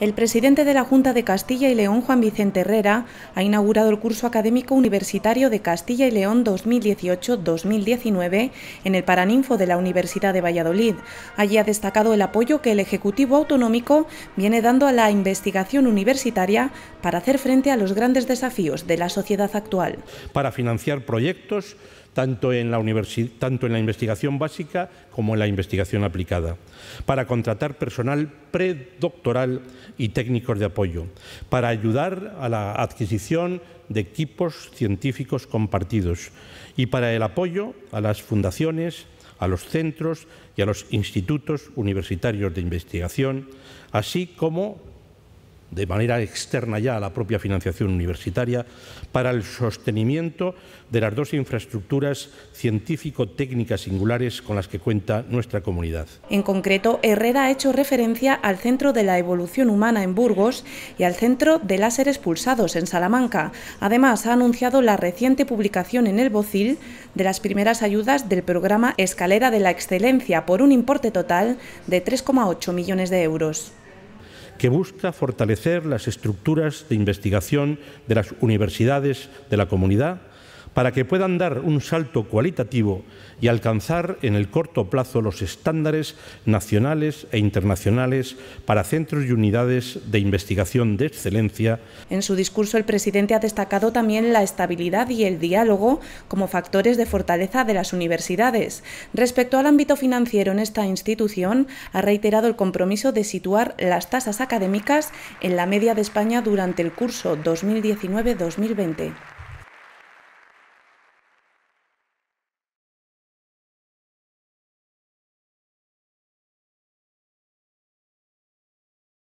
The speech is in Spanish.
El presidente de la Junta de Castilla y León, Juan Vicente Herrera, ha inaugurado el curso académico universitario de Castilla y León 2018-2019 en el Paraninfo de la Universidad de Valladolid. Allí ha destacado el apoyo que el Ejecutivo Autonómico viene dando a la investigación universitaria para hacer frente a los grandes desafíos de la sociedad actual. Para financiar proyectos tanto en, la investigación básica como en la investigación aplicada, para contratar personal predoctoral y técnicos de apoyo, para ayudar a la adquisición de equipos científicos compartidos y para el apoyo a las fundaciones, a los centros y a los institutos universitarios de investigación, así como de manera externa ya a la propia financiación universitaria, para el sostenimiento de las dos infraestructuras científico-técnicas singulares con las que cuenta nuestra comunidad. En concreto, Herrera ha hecho referencia al Centro de la Evolución Humana en Burgos y al Centro de Láseres Pulsados en Salamanca. Además, ha anunciado la reciente publicación en el Bocil de las primeras ayudas del programa Escalera de la Excelencia por un importe total de 3,8 millones de euros que busca fortalecer las estructuras de investigación de las universidades de la comunidad para que puedan dar un salto cualitativo y alcanzar en el corto plazo los estándares nacionales e internacionales para centros y unidades de investigación de excelencia. En su discurso, el presidente ha destacado también la estabilidad y el diálogo como factores de fortaleza de las universidades. Respecto al ámbito financiero en esta institución, ha reiterado el compromiso de situar las tasas académicas en la media de España durante el curso 2019-2020.